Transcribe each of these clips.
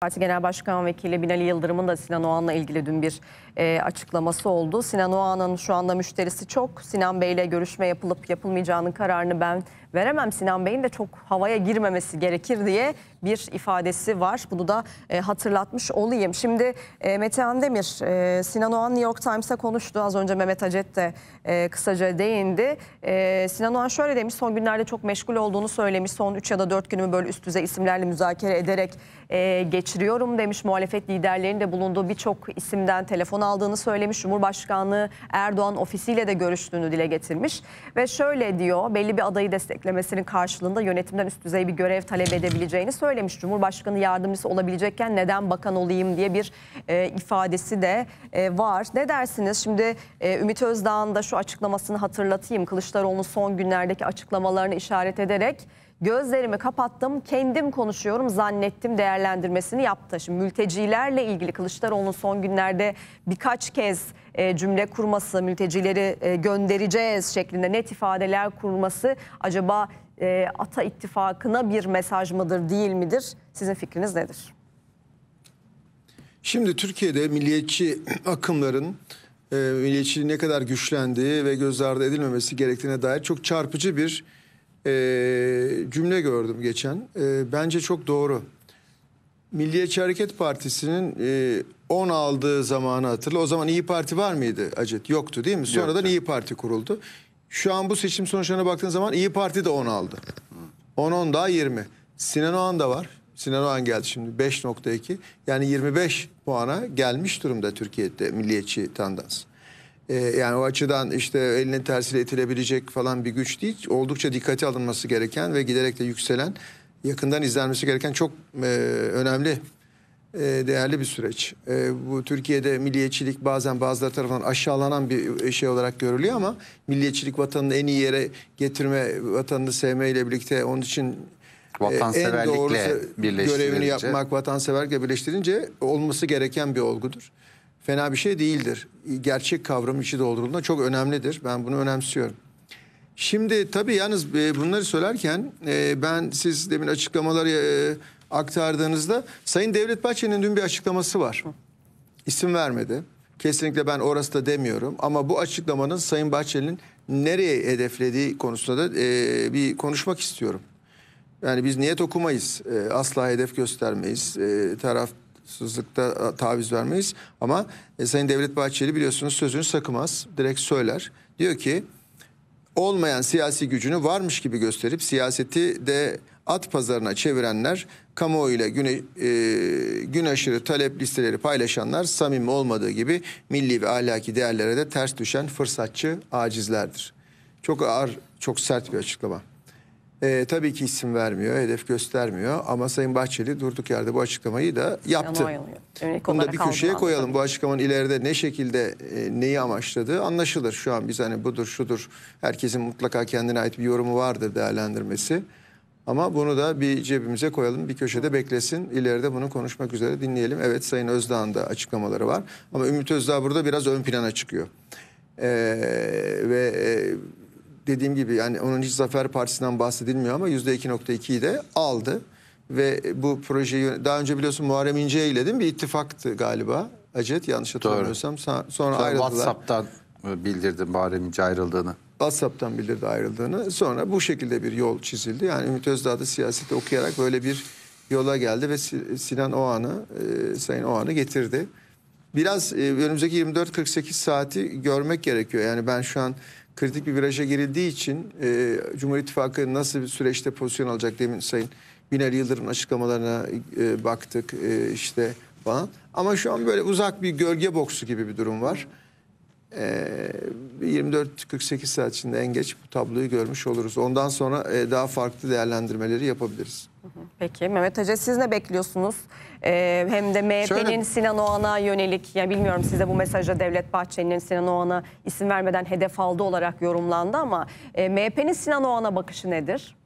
Parti Genel Başkan Vekili Binali Yıldırım'ın da Sinan Oğan'la ilgili dün bir e, açıklaması oldu. Sinan Oğan'ın şu anda müşterisi çok. Sinan Bey'le görüşme yapılıp yapılmayacağının kararını ben veremem. Sinan Bey'in de çok havaya girmemesi gerekir diye bir ifadesi var. Bunu da e, hatırlatmış olayım. Şimdi e, Metehan Demir, e, Sinan Oğan New York Times'a konuştu. Az önce Mehmet Acet de e, kısaca değindi. E, Sinan Oğan şöyle demiş, son günlerde çok meşgul olduğunu söylemiş. Son 3 ya da 4 günümü böyle üst düzey isimlerle müzakere ederek e, geçiriyorum demiş. Muhalefet liderlerinin de bulunduğu birçok isimden telefon aldığını söylemiş. Cumhurbaşkanlığı Erdoğan ofisiyle de görüştüğünü dile getirmiş. Ve şöyle diyor, belli bir adayı desteklemiş yüklemesinin karşılığında yönetimden üst düzey bir görev talep edebileceğini söylemiş. Cumhurbaşkanı yardımcısı olabilecekken neden bakan olayım diye bir e, ifadesi de e, var. Ne dersiniz? Şimdi e, Ümit Özdağ'ın da şu açıklamasını hatırlatayım. Kılıçdaroğlu'nun son günlerdeki açıklamalarını işaret ederek gözlerimi kapattım kendim konuşuyorum zannettim değerlendirmesini yaptı. Şimdi mültecilerle ilgili Kılıçdaroğlu'nun son günlerde birkaç kez e, cümle kurması, mültecileri e, göndereceğiz şeklinde net ifadeler kurması acaba e, Ata ittifakına bir mesaj mıdır değil midir? Sizin fikriniz nedir? Şimdi Türkiye'de milliyetçi akımların e, milliyetçiliğin ne kadar güçlendiği ve göz ardı edilmemesi gerektiğine dair çok çarpıcı bir e, cümle gördüm geçen. E, bence çok doğru. Milliyetçi Hareket Partisi'nin e, 10 aldığı zamanı hatırla. O zaman İyi Parti var mıydı Acet? Yoktu değil mi? Sonradan Yoktu. İyi Parti kuruldu. Şu an bu seçim sonuçlarına baktığın zaman İyi Parti de 10 aldı. 10-10 daha 20. Sinan Oğan da var. Sinan Oğan geldi şimdi 5.2. Yani 25 puana gelmiş durumda Türkiye'de milliyetçi tandans. Ee, yani o açıdan işte eline tersiyle itilebilecek falan bir güç değil. Oldukça dikkate alınması gereken ve giderek de yükselen, yakından izlenmesi gereken çok e, önemli e, değerli bir süreç. E, bu Türkiye'de milliyetçilik bazen bazıları tarafından aşağılanan bir şey olarak görülüyor ama milliyetçilik vatanını en iyi yere getirme, vatanını sevmeyle birlikte onun için e, en doğru görevini yapmak, vatanseverlikle birleştirince olması gereken bir olgudur fena bir şey değildir. Gerçek kavram içi doldurulduğunda çok önemlidir. Ben bunu önemsiyorum. Şimdi tabii yalnız e, bunları söylerken e, ben siz demin açıklamaları e, aktardığınızda Sayın Devlet Bahçeli'nin dün bir açıklaması var. İsim vermedi. Kesinlikle ben orası da demiyorum ama bu açıklamanın Sayın Bahçeli'nin nereye hedeflediği konusunda da bir konuşmak istiyorum. Yani biz niyet okumayız, asla hedef göstermeyiz, e, taraf sızlıkta e, taviz vermeyiz. Ama e, Sayın Devlet Bahçeli biliyorsunuz sözünü sakımaz. Direkt söyler. Diyor ki olmayan siyasi gücünü varmış gibi gösterip siyaseti de at pazarına çevirenler, kamuoyuyla güne, e, gün aşırı talep listeleri paylaşanlar samimi olmadığı gibi milli ve ahlaki değerlere de ters düşen fırsatçı acizlerdir. Çok ağır, çok sert bir açıklama. E, tabii ki isim vermiyor, hedef göstermiyor ama Sayın Bahçeli durduk yerde bu açıklamayı da yaptı. Bunu da bir köşeye koyalım. Bu açıklamanın ileride ne şekilde e, neyi amaçladığı anlaşılır. Şu an biz hani budur şudur herkesin mutlaka kendine ait bir yorumu vardır değerlendirmesi. Ama bunu da bir cebimize koyalım, bir köşede beklesin. İleride bunu konuşmak üzere dinleyelim. Evet Sayın Özdağ'ın da açıklamaları var. Ama Ümit Özdağ burada biraz ön plana çıkıyor. Ee, ve... E, dediğim gibi yani onun hiç Zafer Partisi'nden bahsedilmiyor ama %2.2'yi de aldı. Ve bu projeyi daha önce biliyorsun Muharrem İnce ile değil mi? Bir ittifaktı galiba. Acet yanlış hatırlamıyorsam. Sonra, sonra ayrıldılar. WhatsApp'tan e, bildirdi Muharrem İnce ayrıldığını. WhatsApp'tan bildirdi ayrıldığını. Sonra bu şekilde bir yol çizildi. Yani Ümit Özdağ da siyaseti okuyarak böyle bir yola geldi ve Sinan Oğan'ı, e, Sayın Oğan'ı getirdi. Biraz e, önümüzdeki 24-48 saati görmek gerekiyor. Yani ben şu an kritik bir viraja girildiği için e, Cumhur İttifakı nasıl bir süreçte pozisyon alacak demin Sayın Binali Yıldırım'ın açıklamalarına e, baktık e, işte falan. Ama şu an böyle uzak bir gölge boksu gibi bir durum var. E, 24-48 saat içinde en geç bu tabloyu görmüş oluruz. Ondan sonra e, daha farklı değerlendirmeleri yapabiliriz. Peki Mehmet Hoca siz ne bekliyorsunuz? Ee, hem de MHP'nin Sinan Oğan'a yönelik, yani bilmiyorum size bu mesajda Devlet Bahçeli'nin Sinan Oğan'a isim vermeden hedef aldı olarak yorumlandı ama e, MHP'nin Sinan Oğan'a bakışı nedir?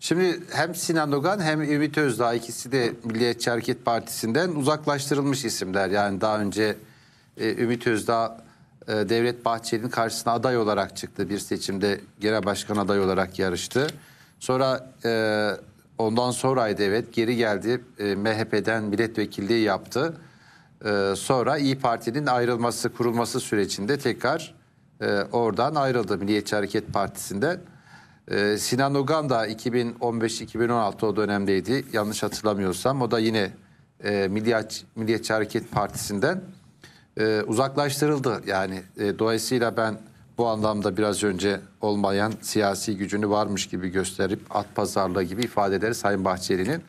Şimdi hem Sinan Ogan hem Ümit Özdağ ikisi de Milliyetçi Hareket Partisi'nden uzaklaştırılmış isimler. Yani daha önce e, Ümit Özdağ e, Devlet Bahçeli'nin karşısına aday olarak çıktı. Bir seçimde genel başkan aday olarak yarıştı. Sonra e, ondan sonraydı evet geri geldi e, MHP'den milletvekilliği yaptı. E, sonra İyi Parti'nin ayrılması kurulması sürecinde tekrar e, oradan ayrıldı Milliyetçi Hareket Partisi'nde. E, Sinan Ogan da 2015-2016 o dönemdeydi yanlış hatırlamıyorsam. O da yine e, Milliyetçi, Milliyetçi Hareket Partisi'nden e, uzaklaştırıldı. Yani e, dolayısıyla ben bu anlamda biraz önce olmayan siyasi gücünü varmış gibi gösterip at pazarlığı gibi ifadeleri Sayın Bahçeli'nin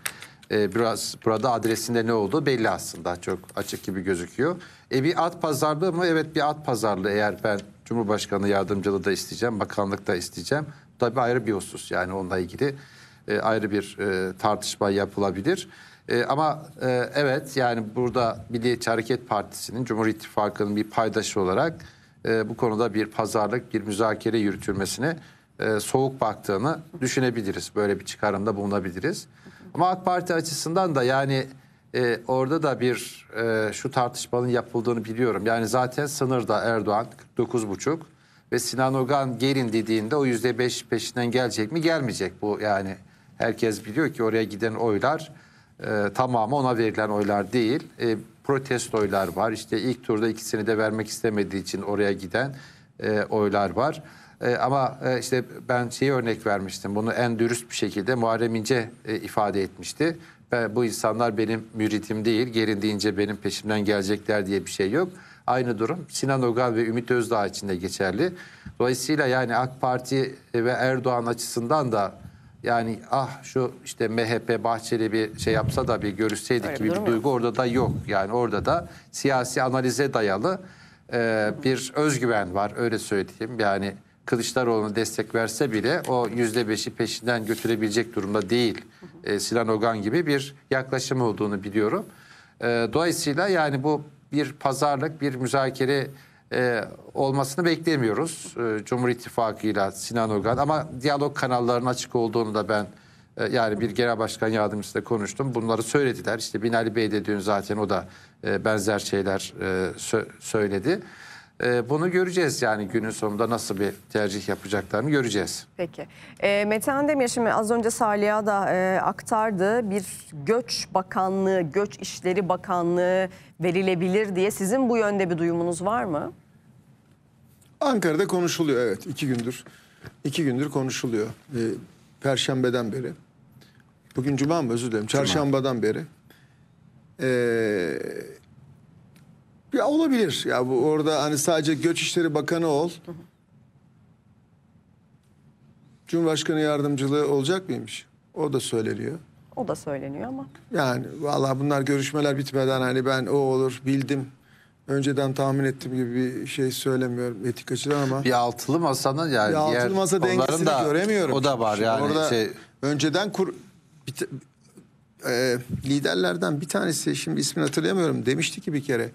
e, biraz burada adresinde ne olduğu belli aslında çok açık gibi gözüküyor. E bir at pazarlığı mı? Evet bir at pazarlığı eğer ben Cumhurbaşkanı yardımcılığı da isteyeceğim, bakanlık da isteyeceğim. Bu ayrı bir husus yani onunla ilgili e, ayrı bir e, tartışma yapılabilir. E, ama e, evet yani burada Milliyetçi Hareket Partisi'nin Cumhur İttifakı'nın bir paydaşı olarak e, bu konuda bir pazarlık, bir müzakere yürütülmesini e, soğuk baktığını düşünebiliriz. Böyle bir çıkarımda bulunabiliriz. Ama AK Parti açısından da yani e, orada da bir e, şu tartışmanın yapıldığını biliyorum. Yani zaten sınırda Erdoğan 49,5 ve Sinan Ogan gelin dediğinde o %5 peşinden gelecek mi gelmeyecek bu yani herkes biliyor ki oraya giden oylar e, tamamı ona verilen oylar değil. E, protestoylar var. İşte ilk turda ikisini de vermek istemediği için oraya giden e, oylar var. E, ama e, işte ben şeyi örnek vermiştim. Bunu en dürüst bir şekilde Muharrem İnce e, ifade etmişti. Ben, bu insanlar benim müritim değil, gerildiğince benim peşimden gelecekler diye bir şey yok. Aynı durum Sinan Ogal ve Ümit Özdağ için de geçerli. Dolayısıyla yani AK Parti ve Erdoğan açısından da yani ah şu işte MHP Bahçeli bir şey yapsa da bir görüşseydik gibi bir duygu orada da yok. Yani orada da siyasi analize dayalı e, bir özgüven var öyle söyleyeyim. Yani Kılıçdaroğlu'na destek verse bile o yüzde beşi peşinden götürebilecek durumda değil. E, Sinan Ogan gibi bir yaklaşım olduğunu biliyorum. E, dolayısıyla yani bu bir pazarlık, bir müzakere e, olmasını beklemiyoruz. E, Cumhur İttifakı'yla Sinan Ogan ama diyalog kanallarının açık olduğunu da ben e, yani bir genel başkan yardımcısı yardımcısıyla konuştum. Bunları söylediler. İşte Binali Bey de dün zaten o da e, benzer şeyler e, sö söyledi. E, bunu göreceğiz yani günün sonunda nasıl bir tercih yapacaklarını göreceğiz. Peki. E, ee, Metehan Demir şimdi az önce Salih'a da e, aktardı. Bir göç bakanlığı, göç işleri bakanlığı verilebilir diye sizin bu yönde bir duyumunuz var mı? Ankara'da konuşuluyor evet iki gündür. İki gündür konuşuluyor. E, Perşembeden beri. Bugün cuma mı özür dilerim. Çarşambadan beri. Eee ya olabilir. Ya bu orada hani sadece Göç İşleri Bakanı ol. Cumhurbaşkanı yardımcılığı olacak mıymış? O da söyleniyor. O da söyleniyor ama. Yani vallahi bunlar görüşmeler bitmeden hani ben o olur bildim. Önceden tahmin ettim gibi bir şey söylemiyorum etik açıdan ama. Bir altılı masanın yani. Bir altılı masa diğer- onların dengesini da- göremiyorum. O da var Şimdi yani. Orada şey, önceden kur, bir e, liderlerden bir tanesi şimdi ismini hatırlayamıyorum demişti ki bir kere.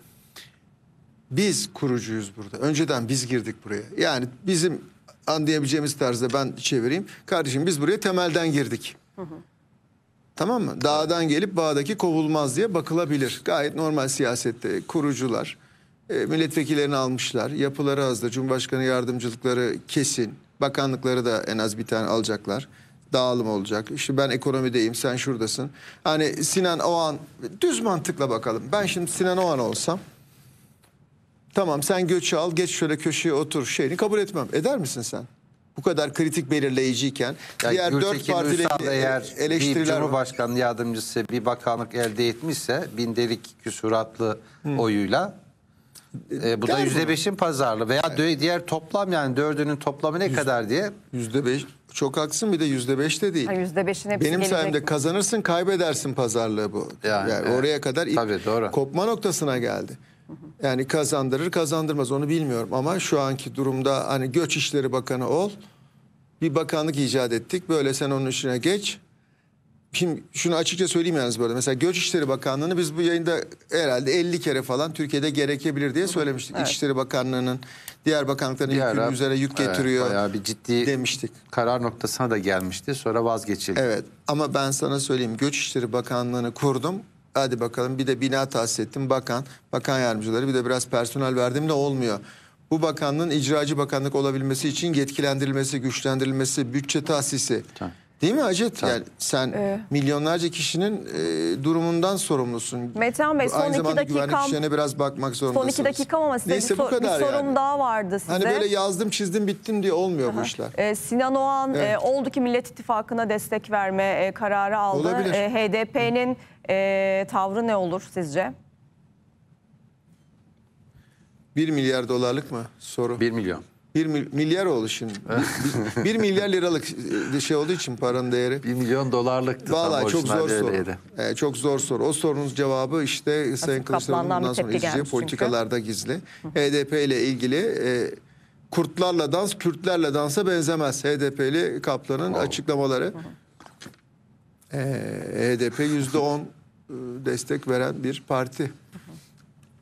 Biz kurucuyuz burada. Önceden biz girdik buraya. Yani bizim anlayabileceğimiz tarzda ben çevireyim. Kardeşim biz buraya temelden girdik. Hı hı. Tamam mı? Dağdan gelip bağdaki kovulmaz diye bakılabilir. Gayet normal siyasette kurucular e, milletvekillerini almışlar. Yapıları hazır. Cumhurbaşkanı yardımcılıkları kesin. Bakanlıkları da en az bir tane alacaklar. Dağılım olacak. İşte ben ekonomideyim, sen şuradasın. Hani Sinan Oğan düz mantıkla bakalım. Ben şimdi Sinan Oğan olsam Tamam sen göç al geç şöyle köşeye otur şeyini kabul etmem. Eder misin sen? Bu kadar kritik belirleyiciyken yani diğer dört partili e, eğer eleştiriler bir Cumhurbaşkanı var. yardımcısı bir bakanlık elde etmişse bindelik küsuratlı hmm. oyuyla e, bu Gel da yüzde beşin pazarlı veya evet. diğer toplam yani dördünün toplamı ne Yüz, kadar diye. Yüzde beş çok haksın bir de yüzde beş de değil. Yüzde beşin hepsi Benim sayemde kazanırsın kaybedersin pazarlığı bu. Yani, yani evet. oraya kadar Tabii, doğru. kopma noktasına geldi. Yani kazandırır kazandırmaz onu bilmiyorum ama şu anki durumda hani göç işleri bakanı ol. Bir bakanlık icat ettik böyle sen onun işine geç. Şimdi şunu açıkça söyleyeyim yalnız böyle. Mesela Göç İşleri Bakanlığı'nı biz bu yayında herhalde 50 kere falan Türkiye'de gerekebilir diye söylemiştik. Evet. İçişleri Bakanlığı'nın diğer bakanlıkların diğer yükünün üzerine yük getiriyor. bayağı bir ciddi demiştik. karar noktasına da gelmişti. Sonra vazgeçildi. Evet ama ben sana söyleyeyim Göç İşleri Bakanlığı'nı kurdum. Hadi bakalım bir de bina tahsis ettim bakan, bakan yardımcıları bir de biraz personel verdim de olmuyor. Bu bakanlığın icracı bakanlık olabilmesi için yetkilendirilmesi, güçlendirilmesi, bütçe tahsisi. Tamam. Değil mi Acet? Yani sen ee, milyonlarca kişinin e, durumundan sorumlusun. Metehan Bey Aynı son iki dakikam. biraz bakmak zorundasınız. Son iki dakikam ama size Neyse, bir, sor, bir sorum yani. daha vardı hani size. Hani böyle yazdım çizdim bittim diye olmuyor Aha. bu işler. Ee, Sinan Oğan e, evet. e, oldu ki Millet İttifakı'na destek verme e, kararı aldı. E, HDP'nin e, tavrı ne olur sizce? 1 milyar dolarlık mı soru? 1 milyon. 1 milyar oldu şimdi. 1 milyar liralık e, şey olduğu için paranın değeri. 1 milyon dolarlıktı. Valla çok zor soru. Ee, çok zor soru. O sorunun cevabı işte Nasıl Sayın Kılıçdaroğlu'nun bundan sonra izleyeceği politikalarda gizli. HDP ile ilgili e, kurtlarla dans, Kürtlerle dansa benzemez. HDP'li Kaplan'ın oh. açıklamaları. Hı hı e, HDP yüzde on e, destek veren bir parti.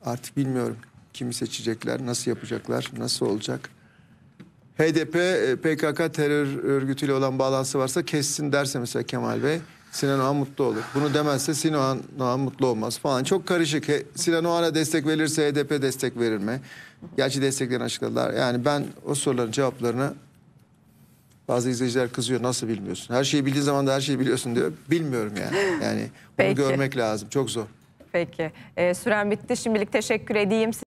Artık bilmiyorum kimi seçecekler, nasıl yapacaklar, nasıl olacak. HDP e, PKK terör örgütüyle olan bağlantısı varsa kessin derse mesela Kemal Bey Sinan Oğan mutlu olur. Bunu demezse Sinan Oğan mutlu olmaz falan. Çok karışık. He, Sinan Oğan'a destek verirse HDP destek verir mi? Gerçi desteklerini açıkladılar. Yani ben o soruların cevaplarını bazı izleyiciler kızıyor nasıl bilmiyorsun? Her şeyi bildiğin zaman da her şeyi biliyorsun diyor. Bilmiyorum yani. Yani bunu Peki. görmek lazım. Çok zor. Peki. Ee, süren bitti. Şimdilik teşekkür edeyim.